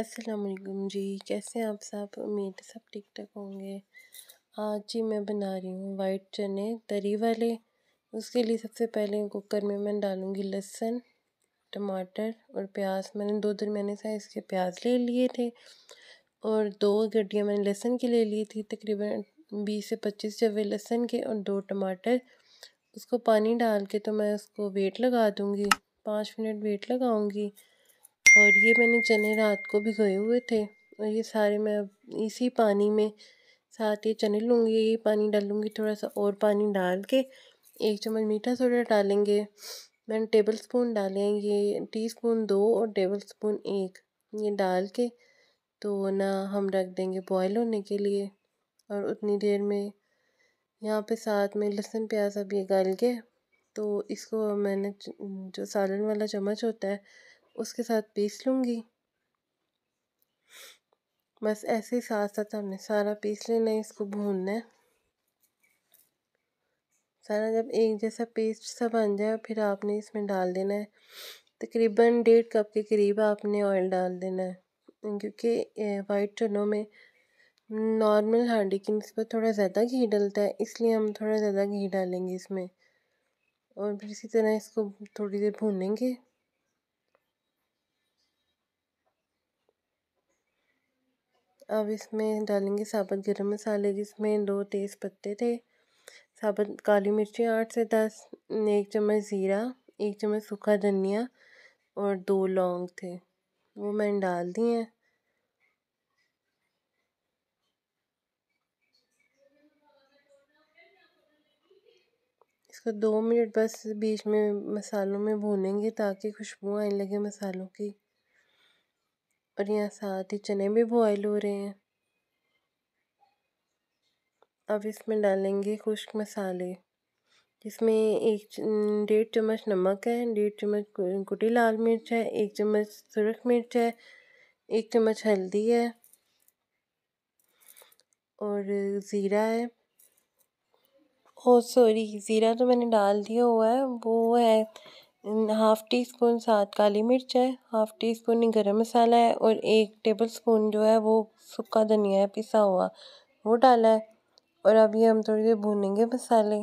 असलकुम जी कैसे हैं आप सब उम्मीद सब ठीक ठाक होंगे आज जी मैं बना रही हूँ वाइट चने तरी वाले उसके लिए सबसे पहले कुकर में मैं डालूँगी लहसुन टमाटर और प्याज मैंने दो मैंने साइज़ के प्याज ले लिए थे और दो गड्डियाँ मैंने लहसुन की ले ली थी तकरीबन बीस से पच्चीस जवे लहसुन के और दो टमाटर उसको पानी डाल के तो मैं उसको वेट लगा दूँगी पाँच मिनट वेट लगाऊँगी और ये मैंने चने रात को भिगोए हुए थे और ये सारे मैं अब इसी पानी में साथ ये चने लूँगी ये पानी डालूँगी थोड़ा सा और पानी डाल के एक चम्मच मीठा सोडा डालेंगे मैंने टेबल स्पून डाले हैं ये टी स्पून दो और टेबल स्पून एक ये डाल के तो ना हम रख देंगे बॉयल होने के लिए और उतनी देर में यहाँ पे साथ में लहसुन प्याज अभी गल के तो इसको मैंने जो सालन वाला चम्मच होता है उसके साथ पीस लूँगी बस ऐसे ही साथ साथ हमने सारा पीस लेना है इसको भूनना है सारा जब एक जैसा पेस्ट सा बन जाए फिर आपने इसमें डाल देना है तकरीबन डेढ़ कप के करीब आपने ऑयल डाल देना है क्योंकि वाइट चनों में नॉर्मल हांडी की नस्बत थोड़ा ज़्यादा घी डलता है इसलिए हम थोड़ा ज़्यादा घी डालेंगे इसमें और फिर इसी तरह इसको थोड़ी देर भूनेंगे अब इसमें डालेंगे साबुत गरम मसाले जिसमें दो तेज़ पत्ते थे साबुत काली मिर्ची आठ से दस एक चम्मच ज़ीरा एक चम्मच सूखा धनिया और दो लौंग थे वो मैंने डाल दिए हैं इसको दो मिनट बस बीच में मसालों में भूनेंगे ताकि खुशबू आने लगे मसालों की और यहाँ साथ ही चने भी बॉयल हो रहे हैं अब इसमें डालेंगे खुश्क मसाले इसमें एक डेढ़ चम्मच नमक है डेढ़ चम्मच कुटी लाल मिर्च है एक चम्मच सुरख मिर्च है एक चम्मच हल्दी है और ज़ीरा है ओ सॉरी ज़ीरा तो मैंने डाल दिया हुआ है वो है हाफ़ टी स्पून सात काली मिर्च है हाफ़ टी स्पून गरम मसाला है और एक टेबल स्पून जो है वो सूखा धनिया है पिसा हुआ वो डाला है और अभी हम थोड़ी देर भूनेंगे मसाले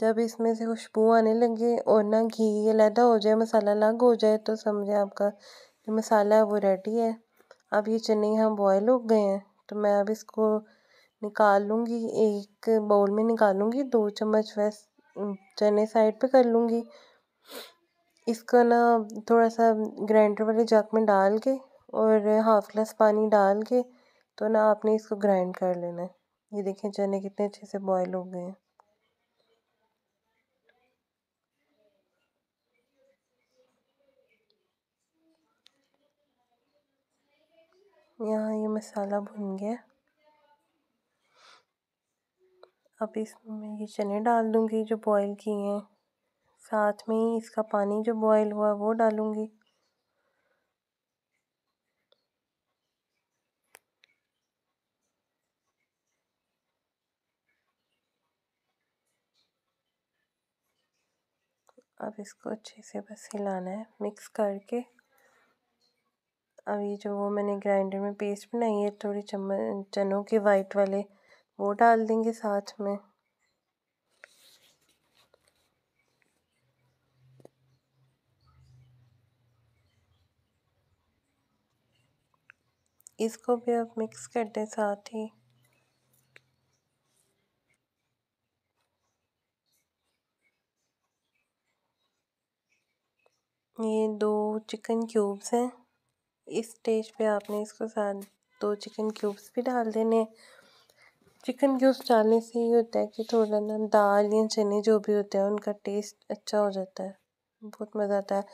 जब इसमें से खुशबू आने लगे और ना घी अलहदा हो जाए मसाला अलग हो जाए तो समझे आपका जो मसाला है वो रेडी है अब ये चने यहाँ बॉयल हो गए हैं तो मैं अब इसको निकाल लूँगी एक बाउल में निकालूँगी दो चम्मच वैस चने साइड पे कर लूँगी इसको ना थोड़ा सा ग्राइंडर वाले जग में डाल के और हाफ ग्लास पानी डाल के तो ना आपने इसको ग्राइंड कर लेना है ये देखें चने कितने अच्छे से बॉयल हो गए हैं यहाँ ये मसाला भुन गया अब इसमें मैं ये चने डाल दूँगी जो बॉईल किए हैं साथ में ही इसका पानी जो बॉयल हुआ वो डालूँगी अब इसको अच्छे से बस हिलाना है मिक्स करके अब ये जो वो मैंने ग्राइंडर में पेस्ट बनाई है थोड़ी चम्मच चनों के वाइट वाले वो डाल देंगे साथ में इसको भी आप मिक्स कर दें साथ ही ये दो चिकन क्यूब्स हैं इस स्टेज पे आपने इसको साथ दो चिकन क्यूब्स भी डाल देने चिकन क्यूब्स डालने से ये होता है कि थोड़ा ना दाल या चने जो भी होते हैं उनका टेस्ट अच्छा हो जाता है बहुत मज़ा आता है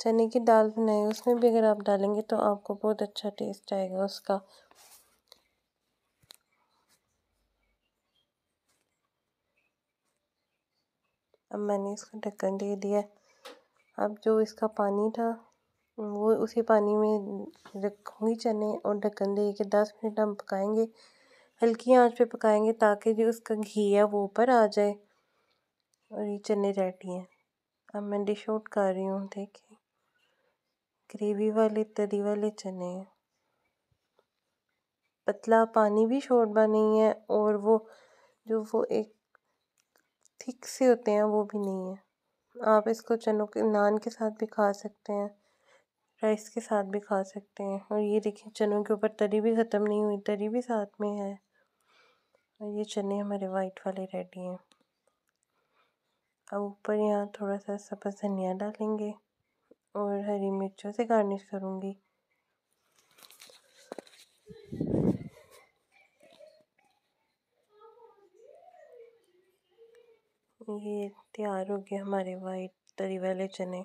चने की दाल बनाई उसमें भी अगर आप डालेंगे तो आपको बहुत अच्छा टेस्ट आएगा उसका अब मैंने इसको ढक्कन दे दिया अब जो इसका पानी था वो उसी पानी में रखूँगी चने और ढक्कन दे के दस मिनट हम पकाएंगे हल्की आंच पे पकाएंगे ताकि जो उसका घी है वो ऊपर आ जाए और ये चने रेडी हैं अब मैं डिश आउट कर रही हूँ देखिए ग्रेवी वाले तरी वाले चने हैं पतला पानी भी शोरबा नहीं है और वो जो वो एक थिक से होते हैं वो भी नहीं है आप इसको चनों के नान के साथ भी खा सकते हैं राइस के साथ भी खा सकते हैं और ये देखिए चनों के ऊपर तरी भी ख़त्म नहीं हुई तरी भी साथ में है और ये चने हमारे वाइट वाले रेडी हैं अब ऊपर यहाँ थोड़ा सा सब्ज़ धनिया डालेंगे और हरी मिर्चों से गार्निश करूँगी ये तैयार हो गए हमारे वाइट तरी वाले चने